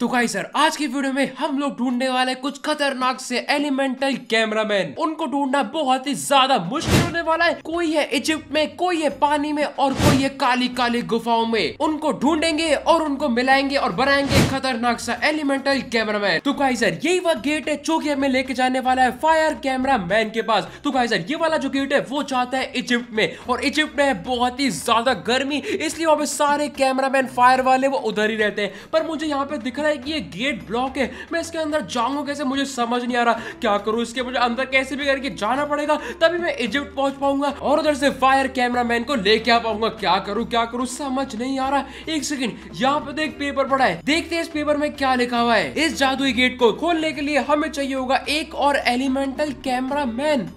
तो गाई सर आज की वीडियो में हम लोग ढूंढने वाले कुछ खतरनाक से एलिमेंटल कैमरामैन उनको ढूंढना बहुत ही ज्यादा मुश्किल होने वाला है कोई है इजिप्ट में कोई है पानी में और कोई है काली काली गुफाओं में उनको ढूंढेंगे और उनको मिलाएंगे और बनाएंगे खतरनाक सा एलिमेंटल कैमरामैन तो गाई सर यही वह गेट है जो की हमें लेके जाने वाला है फायर कैमरा मैन के पास तो गाई सर ये वाला जो गेट है वो चाहता है इजिप्ट में और इजिप्ट में है बहुत ही ज्यादा गर्मी इसलिए वहां पे सारे मैन फायर वाले वो उधर ही रहते हैं पर मुझे यहाँ पे दिख रहा है रहा है कि ये गेट ब्लॉक है मैं इसके अंदर जाऊंगा कैसे मुझे समझ नहीं आ रहा क्या करूँ इसके मुझे अंदर कैसे भी करके जाना पड़ेगा तभी मैं इजिप्ट पहुंच पाऊंगा और उधर से फायर कैमरामैन को लेके आ पाऊंगा क्या करूँ क्या करूँ समझ नहीं आ रहा एक सेकेंड यहाँ पे देख पेपर पड़ा है देखते हैं इस पेपर में क्या लिखा हुआ है इस जादुई गेट को खोलने के लिए हमें चाहिए होगा एक और एलिमेंटल कैमरा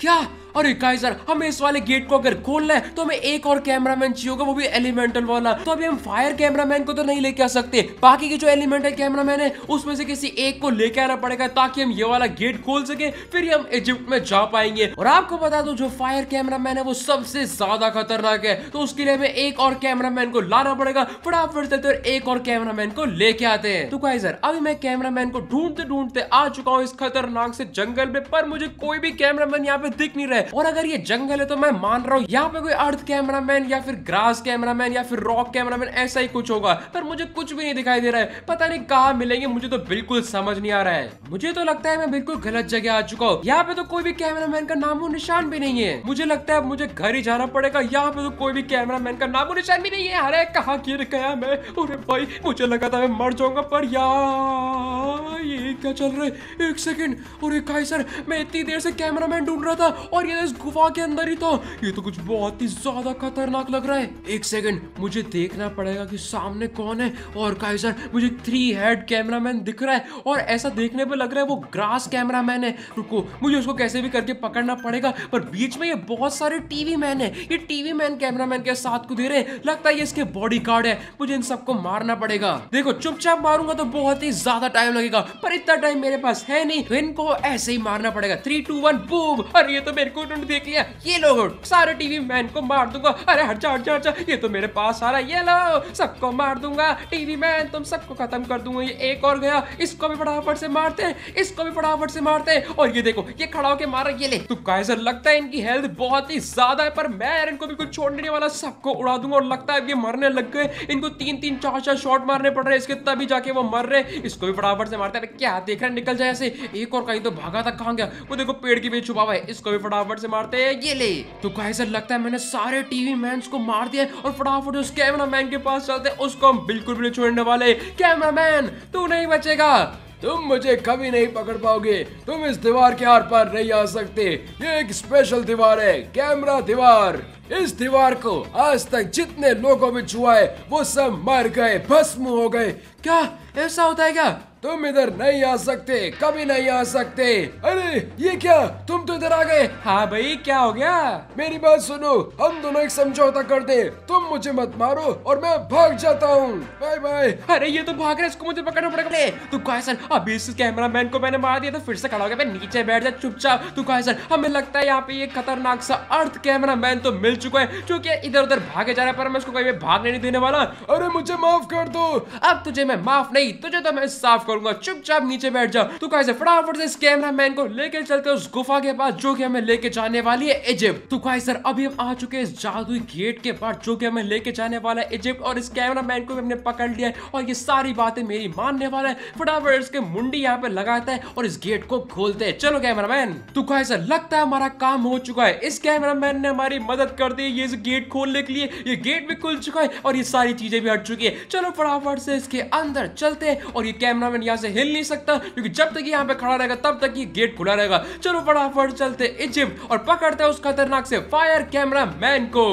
क्या अरे गाइस यार हमें इस वाले गेट को अगर खोलना है तो हमें एक और कैमरामैन चाहिए होगा वो भी एलिमेंटल वाला तो अभी हम फायर कैमरामैन को तो नहीं लेके आ सकते बाकी के जो एलिमेंटल कैमरामैन है उसमें से किसी एक को लेके आना पड़ेगा ताकि हम ये वाला गेट खोल सके फिर हम इजिप्ट में जा पाएंगे और आपको बता दो जो फायर मैन है वो सबसे ज्यादा खतरनाक है तो उसके लिए हमें एक और मैन को लाना पड़ेगा फटाफट से तो एक और मैन को लेके आते हैं तो गाइस यार अभी मैं मैन को ढूंढते ढूंढते आ चुका हूँ इस खतरनाक से जंगल में पर मुझे कोई भी मैन यहाँ पे दिख नहीं रहा है और अगर ये जंगल है तो मैं मान रहा हूँ यहाँ पे कोई अर्थ कैमरामैन या फिर ग्रास कैमरामैन या फिर रॉक कैमरामैन ऐसा ही कुछ होगा पर मुझे कुछ भी नहीं दिखाई दे रहा है पता नहीं कहा मिलेंगे मुझे तो बिल्कुल समझ नहीं आ रहा है मुझे तो लगता है मैं बिल्कुल गलत जगह आ चुका हूँ यहाँ पे तो कोई भी कैमरामैन का नामो निशान भी नहीं है मुझे लगता है मुझे घर ही जाना पड़ेगा यहाँ पे तो कोई भी कैमरामैन का नामो निशान भी नहीं है अरे कहा गिर गया मैं अरे भाई मुझे लगा था मैं मर जाऊंगा पर यार ये क्या चल रहा है एक सेकेंड और सर मैं इतनी देर से कैमरामैन ढूंढ रहा था और गया इस गुफा के अंदर ही तो ये तो कुछ बहुत ही ज्यादा खतरनाक लग रहा है एक सेकंड मुझे देखना पड़ेगा कि सामने कौन है और काइजर मुझे थ्री हेड कैमरामैन दिख रहा है और ऐसा देखने पर लग रहा है वो ग्रास कैमरामैन है रुको मुझे उसको कैसे भी करके पकड़ना पड़ेगा पर बीच में ये बहुत सारे टीवी मैन है ये टीवी मैन कैमरामैन के साथ को दे रहे लगता है ये इसके बॉडी है मुझे इन सबको मारना पड़ेगा देखो चुपचाप मारूंगा तो बहुत ही ज्यादा टाइम लगेगा पर इतना टाइम मेरे पास है नहीं इनको ऐसे ही मारना पड़ेगा थ्री टू वन बूम अरे ये तो मेरे को गोटुंड देख लिया ये लोग सारे टीवी मैन को मार दूंगा अरे हट जा हट जा हट जा ये तो मेरे पास आ रहा है ये लो सबको मार दूंगा टीवी मैन तुम सबको खत्म कर दूंगा ये एक और गया इसको भी फटाफट से मारते हैं इसको भी फटाफट से मारते हैं और ये देखो ये खड़ा होकर मार ये ले तो काइजर लगता है इनकी हेल्थ बहुत ही ज्यादा है पर मैं इनको बिल्कुल छोड़ने वाला सबको उड़ा दूंगा और लगता है ये मरने लग गए इनको तीन तीन चार चार शॉट मारने पड़ रहे हैं इसके तभी जाके वो मर रहे इसको भी फटाफट से मारते हैं क्या देख रहे निकल जाए ऐसे एक और कहीं तो भागा था कहा गया वो देखो पेड़ के बीच छुपा हुआ है इसको भी फटाफट फटाफट से मारते हैं ये ले तो गाइस लगता है मैंने सारे टीवी मैन को मार दिया और फटाफट उस कैमरा मैन के पास चलते उसको हम बिल्कुल भी नहीं छोड़ने वाले कैमरा मैन तू नहीं बचेगा तुम मुझे कभी नहीं पकड़ पाओगे तुम इस दीवार के आर पार नहीं आ सकते ये एक स्पेशल दीवार है कैमरा दीवार इस दीवार को आज तक जितने लोगों में छुआ है वो सब मर गए भस्म हो गए क्या ऐसा होता है क्या तुम इधर नहीं आ सकते कभी नहीं आ सकते अरे ये क्या तुम तो इधर आ गए हाँ भाई क्या हो गया मेरी बात सुनो हम दोनों एक समझौता कर दे तुम मुझे मत मारो और मैं भाग जाता हूँ बाय बाय अरे ये तो भाग रहे इसको मुझे पकड़ना पड़ेगा तू कहा सर अभी इस कैमरा मैन को मैंने मार दिया तो फिर से खड़ा हो गया नीचे बैठ जा चुपचाप तू कहा सर हमें लगता है यहाँ पे ये खतरनाक सा अर्थ कैमरा मैन तो मिल चुका है क्योंकि इधर उधर भागे जा रहा है पर मैं उसको कहीं भागने नहीं देने वाला अरे मुझे माफ कर दो अब तुझे मैं माफ नहीं तुझे तो मैं साफ करूंगा चुपचाप नीचे बैठ जा तो कैसे फटाफट से इस कैमरा मैन को लेकर चलते उस गुफा के पास जो की हमें लेके जाने वाली है इजिप्ट तो गाइस सर अभी हम आ चुके हैं इस जादुई गेट के पास जो की हमें लेके जाने वाला है इजिप्ट और इस कैमरा मैन को हमने पकड़ लिया है और ये सारी बातें मेरी मानने वाला है फटाफट इसके मुंडी यहाँ पे लगाता है और इस गेट को खोलते है चलो कैमरा मैन तो गाइस सर लगता है हमारा काम हो चुका है इस कैमरा मैन ने हमारी मदद कर दी ये गेट खोलने के लिए ये गेट भी खुल चुका है और ये सारी चीजें भी हट चुकी है चलो फटाफट से इसके अंदर चलते हैं और ये कैमरा मैन यहाँ से हिल नहीं सकता क्योंकि जब तक यहाँ पे खड़ा रहेगा तब तक ये गेट खुला रहेगा चलो फटाफट चलते इजिप्ट और पकड़ते उस खतरनाक से फायर कैमरा मैन को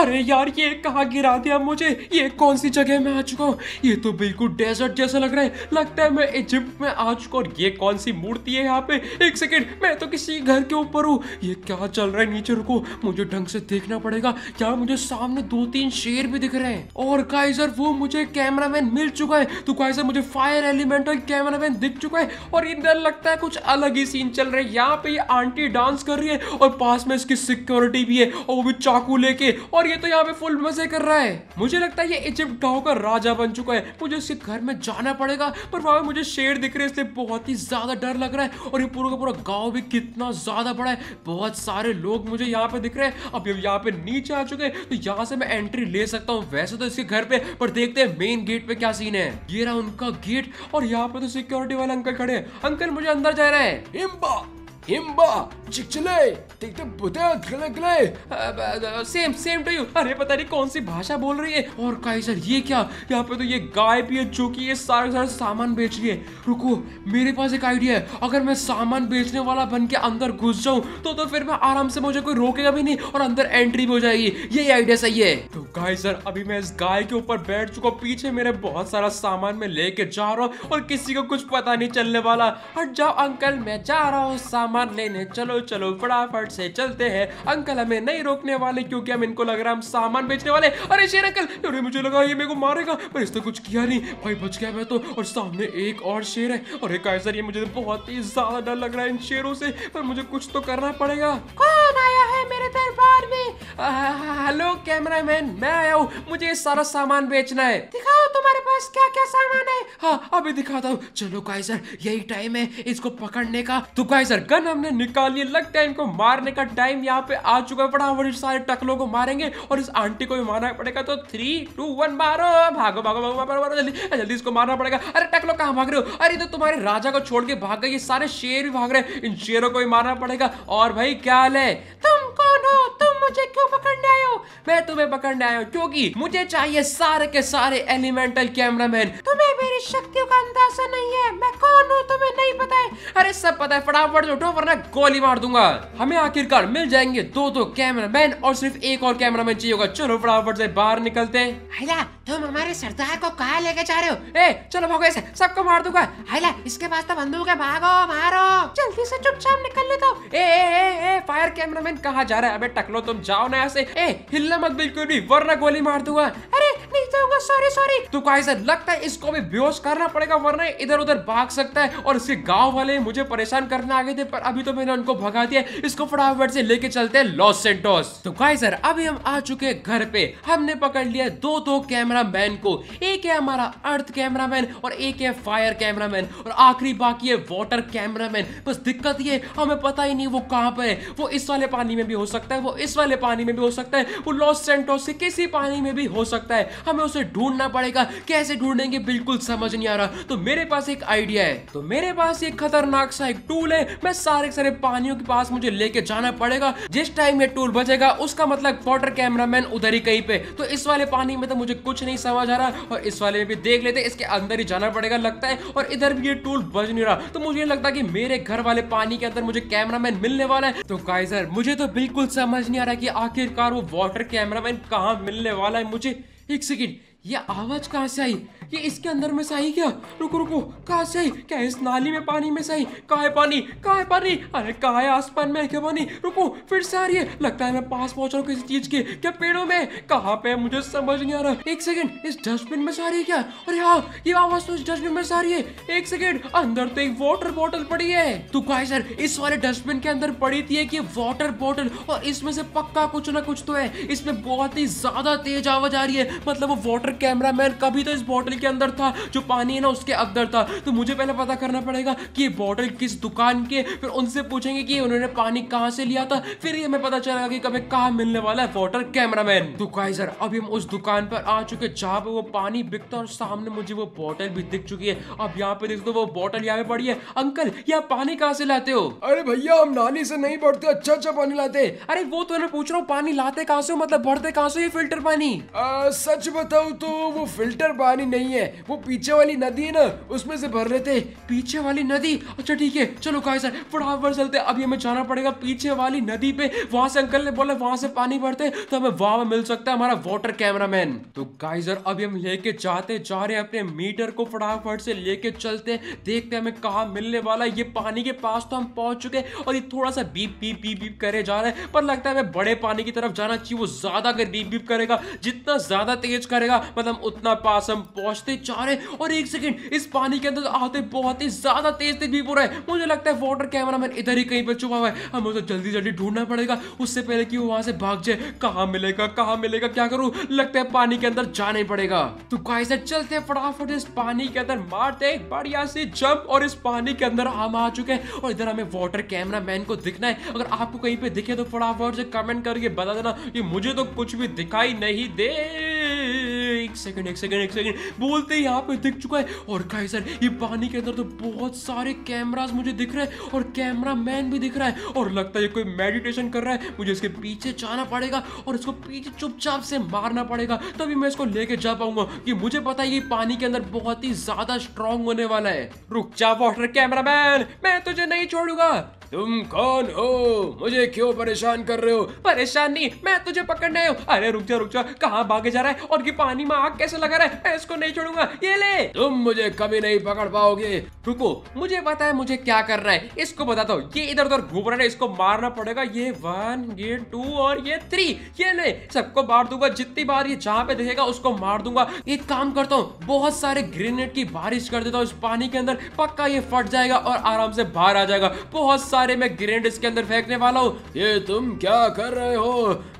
अरे यार ये कहा गिरा दिया मुझे ये कौन सी जगह में आ चुका हूँ ये तो बिल्कुल डेजर्ट जैसा लग रहा है लगता है मैं इजिप्ट में आ चुका और ये कौन सी मूर्ति है यहाँ पे एक सेकेंड मैं तो किसी घर के ऊपर हूँ ये क्या चल रहा है नीचे रुको मुझे ढंग से देखना पड़ेगा क्या मुझे सामने दो तीन शेर भी दिख रहे हैं और काइजर वो मुझे कैमरामैन मिल चुका है तो कैसे मुझे फायर एलिमेंटल कैमरा मैन दिख चुका है और इधर लगता है कुछ अलग ही सीन चल रहा है यहाँ पे ये आंटी डांस कर रही है और पास में इसकी सिक्योरिटी भी है और वो भी चाकू लेके और ये तो यहाँ पे फुल मजे कर रहा है मुझे लगता है ये इजिप्ट गाँव का राजा बन चुका है मुझे उसके घर में जाना पड़ेगा पर वहां मुझे शेर दिख रहे इसलिए बहुत ही ज्यादा डर लग रहा है और ये पूरा का पूरा गाँव भी कितना ज्यादा बड़ा है बहुत सारे लोग मुझे यहाँ पे दिख रहे हैं अब यहाँ पे नीचे आ चुके हैं तो यहाँ से मैं एंट्री ले सकता हूँ वैसे तो इसके घर पे पर देखते हैं मेन गेट पे क्या सीन है ये रहा उनका गेट और यहाँ पे तो सिक्योरिटी वाले अंकल खड़े अंकल मुझे अंदर जा रहे हैं इम्बा हिम्बा चिकचले एकदम बुते गले गले सेम सेम टू यू अरे पता नहीं कौन सी भाषा बोल रही है और काई सर ये क्या यहाँ पे तो ये गाय भी है जो कि ये सारे सारे सामान बेच रही है रुको मेरे पास एक आइडिया है अगर मैं सामान बेचने वाला बन के अंदर घुस जाऊँ तो तो फिर मैं आराम से मुझे कोई रोकेगा भी नहीं और अंदर एंट्री भी हो जाएगी यही आइडिया सही है तो गाय सर अभी मैं इस गाय के ऊपर बैठ चुका हूँ पीछे मेरे बहुत सारा सामान मैं लेके जा रहा हूँ और किसी को कुछ पता नहीं चलने वाला हट जाओ अंकल मैं जा रहा हूँ सामान सामान लेने चलो चलो फटाफट से चलते हैं अंकल हमें नहीं रोकने वाले क्योंकि हम इनको लग रहा हम सामान बेचने वाले अरे शेर अंकल अरे मुझे लगा ये मेरे को मारेगा पर इसने कुछ किया नहीं भाई बच गया मैं तो और सामने एक और शेर है अरे कायसर ये मुझे बहुत ही ज्यादा डर लग रहा है इन शेरों से पर मुझे कुछ तो करना पड़ेगा कौन आया है मेरे दरबार में हेलो कैमरामैन मैं आया हूँ मुझे सारा सामान बेचना है पास क्या क्या सामान है हाँ अभी दिखाता हूँ चलो काइजर यही टाइम है इसको पकड़ने का तो काइजर गन हमने निकाल लिया लगता है इनको मारने का टाइम यहाँ पे आ चुका है फटाफट सारे टकलों को मारेंगे और इस आंटी को भी मारना पड़ेगा तो थ्री टू वन मारो भागो भागो भागो मारो मारो जल्दी जल्दी इसको मारना पड़ेगा अरे टकलो कहाँ भाग रहे हो अरे तो तुम्हारे राजा को छोड़ के भाग गए ये सारे शेर भी भाग रहे हैं इन शेरों को भी मारना पड़ेगा और भाई क्या हाल है तुम कौन हो तुम मुझे क्यों पकड़ मैं तुम्हें पकड़ने आया हूँ क्योंकि मुझे चाहिए सारे के सारे एलिमेंटल कैमरामैन तुम्हें मेरी शक्तियों का अंदाजा नहीं है मैं कौन हूँ तुम्हें नहीं पता है अरे सब पता है फटाफट उठो वरना गोली मार दूंगा हमें आखिरकार मिल जाएंगे दो दो कैमरा मैन और सिर्फ एक और कैमरा मैन चाहिए होगा चलो फटाफट से बाहर निकलते हैं तुम हमारे सरदार को कहा लेके जा रहे हो ए चलो भागो ऐसे सबको मार दूंगा हैला इसके पास तो बंदूक है भागो मारो जल्दी से चुपचाप निकल ले तो ए ए ए, ए फायर कैमरामैन कहा जा रहा है अबे टकलो तुम जाओ ना ऐसे ए हिलना मत बिल्कुल भी वरना गोली मार दूंगा अरे नहीं जाऊंगा सॉरी सॉरी तू कहा लगता है इसको भी जोश करना पड़ेगा वरना इधर उधर भाग सकता है और इसके गांव वाले मुझे परेशान करने आ गए थे पर अभी तो मैंने उनको भगा दिया इसको फटाफट से लेके चलते हैं लॉस सेंटोस तो गाइस सर अभी हम आ चुके हैं घर पे हमने पकड़ लिया दो दो कैमरा मैन को एक है हमारा अर्थ कैमरा मैन और एक है फायर कैमरा मैन और आखिरी बाकी है वाटर कैमरा मैन बस दिक्कत ये हमें पता ही नहीं वो कहाँ पर है वो इस वाले पानी में भी हो सकता है वो इस वाले पानी में भी हो सकता है वो लॉस सेंटोस से किसी पानी में भी हो सकता है हमें उसे ढूंढना पड़ेगा कैसे ढूंढेंगे बिल्कुल सब समझ नहीं आ रहा तो मेरे पास एक आइडिया है तो मेरे पास एक खतरनाक सा एक टूल है मैं सारे सारे पानियों के पास मुझे लेके जाना पड़ेगा जिस टाइम ये टूल बचेगा उसका मतलब वाटर कैमरामैन उधर ही कहीं पे तो इस वाले पानी में तो मुझे कुछ नहीं समझ आ रहा और इस वाले में भी देख लेते इसके अंदर ही जाना पड़ेगा लगता है और इधर भी ये टूल बज नहीं रहा तो मुझे नहीं लगता कि मेरे घर वाले पानी के अंदर मुझे कैमरामैन मिलने वाला है तो गाइजर मुझे तो बिल्कुल समझ नहीं आ रहा कि आखिरकार वो वाटर कैमरामैन कहाँ मिलने वाला है मुझे एक सेकेंड ये आवाज कहाँ से आई ये इसके अंदर में से आई क्या रुको रुको कहाँ से आई क्या इस नाली में पानी में से आई है पानी कहा है पानी अरे कहा है आसमान में क्या पानी रुको फिर से आ रही है लगता है मैं पास पहुंच रहा हूँ किसी चीज के क्या पेड़ों में कहाँ पे मुझे समझ नहीं आ रहा एक सेकेंड इस डस्टबिन में से आ रही है क्या अरे हाँ ये आवाज तो इस डस्टबिन में से आ रही है एक सेकेंड अंदर तो एक वाटर बॉटल पड़ी है तो कहा सर इस वाले डस्टबिन के अंदर पड़ी थी एक वाटर बॉटल और इसमें से पक्का कुछ ना कुछ तो है इसमें बहुत ही ज्यादा तेज आवाज आ रही है मतलब वो वाटर कैमरामैन कभी तो इस बॉटल के अंदर था जो पानी है ना उसके अंदर था तो मुझे पहले पता करना पड़ेगा कि ये बॉटल किस दुकान के फिर उनसे पूछेंगे कि उन्होंने पानी कहाँ से लिया था फिर ये हमें पता चलेगा कि कभी कहाँ मिलने वाला है वाटर कैमरामैन तो गाइजर अभी हम उस दुकान पर आ चुके जहाँ पे वो पानी बिकता और सामने मुझे वो बॉटल भी दिख चुकी है अब यहाँ पे देख दो तो वो बॉटल यहाँ पे पड़ी है अंकल यहाँ पानी कहाँ से लाते हो अरे भैया हम नाली से नहीं बढ़ते अच्छा अच्छा पानी लाते अरे वो तो मैं पूछ रहा हूँ पानी लाते कहाँ से हो मतलब भरते कहाँ से ये फिल्टर पानी सच बताऊ तो तो वो फिल्टर पानी नहीं है वो पीछे वाली नदी है ना उसमें से भर लेते पीछे वाली नदी अच्छा ठीक है चलो कहा सर फटाफट चलते अभी हमें जाना पड़ेगा पीछे वाली नदी पे वहां से अंकल ने बोला वहां से पानी भरते तो हमें वहां मिल सकता है हमारा वाटर कैमरामैन तो गाइजर अभी हम लेके जाते जा रहे अपने मीटर को फटाफट से लेके चलते देखते हमें कहा मिलने वाला ये पानी के पास तो हम पहुंच चुके और ये थोड़ा सा बीप बीप बीप बीप करे जा रहे पर लगता है हमें बड़े पानी की तरफ जाना चाहिए वो ज्यादा अगर बीप बीप करेगा जितना ज्यादा तेज करेगा मतलब उतना पास हम पहुंचते जा रहे और एक सेकेंड इस पानी के अंदर आते बहुत ही ज्यादा तेज तेज भी पूरा रहा है मुझे लगता है वाटर कैमरा मैन इधर ही कहीं पर छुपा हुआ है हमें उसे तो जल्दी जल्दी ढूंढना पड़ेगा उससे पहले कि वो वहां से भाग जाए कहाँ मिलेगा कहाँ मिलेगा क्या करूँ लगता है पानी के अंदर जाना ही पड़ेगा तो कैसे चलते फटाफट इस पानी के अंदर मारते एक बढ़िया से जंप और इस पानी के अंदर हम आ चुके हैं और इधर हमें वाटर कैमरा मैन को दिखना है अगर आपको कहीं पे दिखे तो फटाफट से कमेंट करके बता देना कि मुझे तो कुछ भी दिखाई नहीं दे सेकंड एक सेकंड एक सेकंड बोलते ही यहाँ पे दिख चुका है और गाइस सर ये पानी के अंदर तो बहुत सारे कैमराज मुझे दिख रहे हैं और कैमरा मैन भी दिख रहा है और लगता है कोई मेडिटेशन कर रहा है मुझे इसके पीछे जाना पड़ेगा और इसको पीछे चुपचाप से मारना पड़ेगा तभी मैं इसको लेके जा पाऊंगा कि मुझे पता है ये पानी के अंदर बहुत ही ज्यादा स्ट्रांग होने वाला है रुक जा वाटर कैमरामैन मैं तुझे नहीं छोड़ूंगा तुम कौन हो मुझे क्यों परेशान कर रहे हो परेशान नहीं मैं तुझे पकड़ने आया अरे रुक जा रुक जा कहा भागे जा रहा है और ये पानी में आग कैसे लगा रहा है मैं इसको नहीं छोड़ूंगा ये ले तुम मुझे कभी नहीं पकड़ पाओगे रुको मुझे पता है मुझे क्या कर रहा है इसको बताता हूँ ये इधर उधर घूम रहा है इसको मारना पड़ेगा ये वन ये टू और ये थ्री ये नहीं सबको मार दूंगा जितनी बार ये जहां पे देखेगा उसको मार दूंगा एक काम करता हूँ बहुत सारे ग्रेनेड की बारिश कर देता हूँ इस पानी के अंदर पक्का ये फट जाएगा और आराम से बाहर आ जाएगा बहुत सारे मैं ग्रेनेड इसके अंदर फेंकने वाला हूँ ये तुम क्या कर रहे हो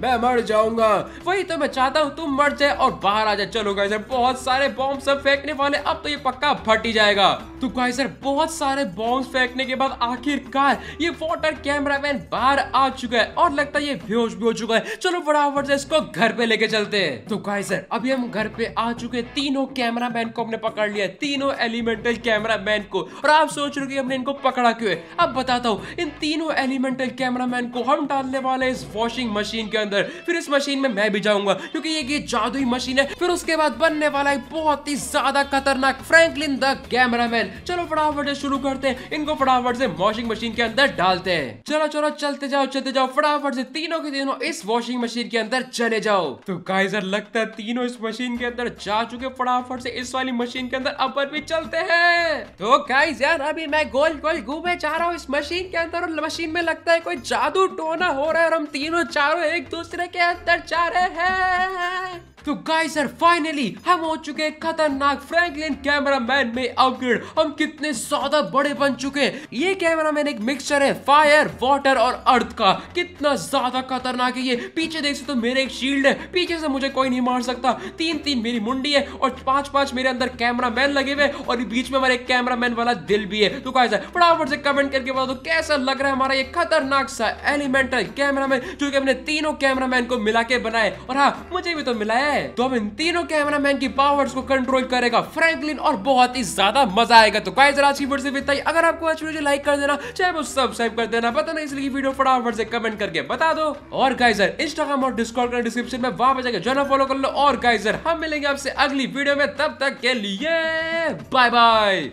मैं मर जाऊंगा वही तो मैं चाहता हूँ तुम मर जाए और बाहर आ जाए चलो गाइस बहुत सारे बॉम्ब सब फेंकने वाले अब तो ये पक्का फट ही जाएगा तो गाइस बहुत सारे बॉम्ब फेंकने के बाद आखिर आखिरकार ये वाटर कैमरा मैन बाहर आ चुका है और लगता है ये बेहोश भी हो चुका है चलो फटाफट से इसको घर पे लेके चलते हैं तो गाय सर अभी हम घर पे आ चुके हैं तीनों कैमरा मैन को हमने पकड़ लिया तीनों एलिमेंटल कैमरा मैन को और आप सोच रहे हो कि हमने इनको पकड़ा क्यों है अब बताता हूँ इन तीनों एलिमेंटल कैमरा मैन को हम डालने वाले इस वॉशिंग मशीन के अंदर फिर इस मशीन में मैं भी जाऊंगा क्योंकि ये ये जादुई मशीन है फिर उसके बाद बनने वाला है बहुत ही ज्यादा खतरनाक फ्रैंकलिन द कैमरा चलो फटाफट से शुरू करते हैं इनको फटाफट से वॉशिंग मशीन के अंदर डालते हैं चलो चलो चलते जाओ चलते जाओ फटाफट से तीनों के तीनों इस वॉशिंग मशीन के अंदर चले जाओ तो गाइजर लगता है तीनों इस मशीन के अंदर जा चुके फटाफट से इस वाली मशीन के अंदर अपर भी चलते हैं तो गाइज यार अभी मैं गोल गोल घूमे जा रहा हूँ इस मशीन के अंदर और मशीन में लगता है कोई जादू टोना हो रहा है और हम तीनों चारों एक दूसरे के अंदर जा रहे हैं तो गाइस सर फाइनली हम हो चुके खतरनाक फ्रैंकलिन कैमरामैन में अपग्रेड हम कितने ज्यादा बड़े बन चुके हैं ये कैमरा एक मिक्सचर है फायर वाटर और अर्थ का कितना ज्यादा खतरनाक है ये पीछे देख सकते हो मेरे एक शील्ड है पीछे से मुझे कोई नहीं मार सकता तीन तीन मेरी मुंडी है और पांच पांच मेरे अंदर कैमरा मैन लगे हुए और बीच में हमारे कैमरा मैन वाला दिल भी है तो कैसा फटाफट से कमेंट करके बता दो कैसा लग रहा है हमारा ये खतरनाक सा एलिमेंटल कैमरा मैन जो कि हमने तीनों कैमरा मैन को मिला के बनाए और हाँ मुझे भी तो मिला है तो हम इन तीनों कैमरा मैन की पावर्स को कंट्रोल करेगा फ्रैंकलिन और बहुत ही ज्यादा मजा आएगा तो गाइस आज की वीडियो से इतना अगर आपको अच्छी लाइक कर देना देना चैनल सब्सक्राइब कर देना पता नहीं इसलिए वीडियो फटाफट से कमेंट करके बता दो और गाइजर इंस्टाग्राम और डिस्कॉर्ड का डिस्क्रिप्शन में वहां पर जाकर जो फॉलो कर लो और गाइजर हम मिलेंगे आपसे अगली वीडियो में तब तक के लिए बाय बाय